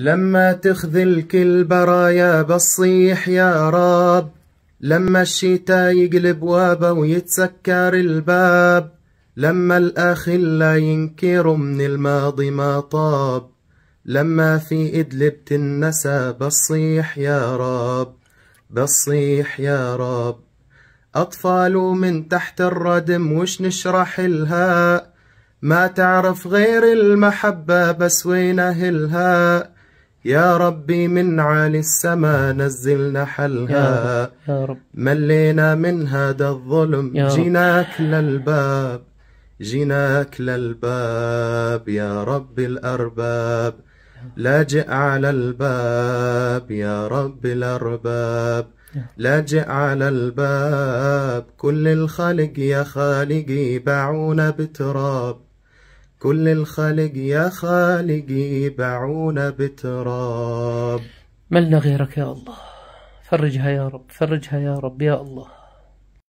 لما تخذلك البرايا بصيح يا رب لما الشتاء يقلب وابا ويتسكر الباب لما الأخلا ينكروا من الماضي ما طاب لما في إدلب تنسى بصيح يا رب بصيح يا رب أطفال من تحت الردم وش نشرح لها ما تعرف غير المحبة بس وين أهلها يا ربي من عالي السما نزل نحلها يا رب ملينا من هذا الظلم جيناك للباب جيناك للباب يا رب الأرباب لاجئ على الباب يا رب الأرباب لاجئ على الباب كل الخلق يا خالقي باعونا بتراب كل الخلق يا خالقي باعونا بتراب ملنا غيرك يا الله فرجها يا رب فرجها يا رب يا الله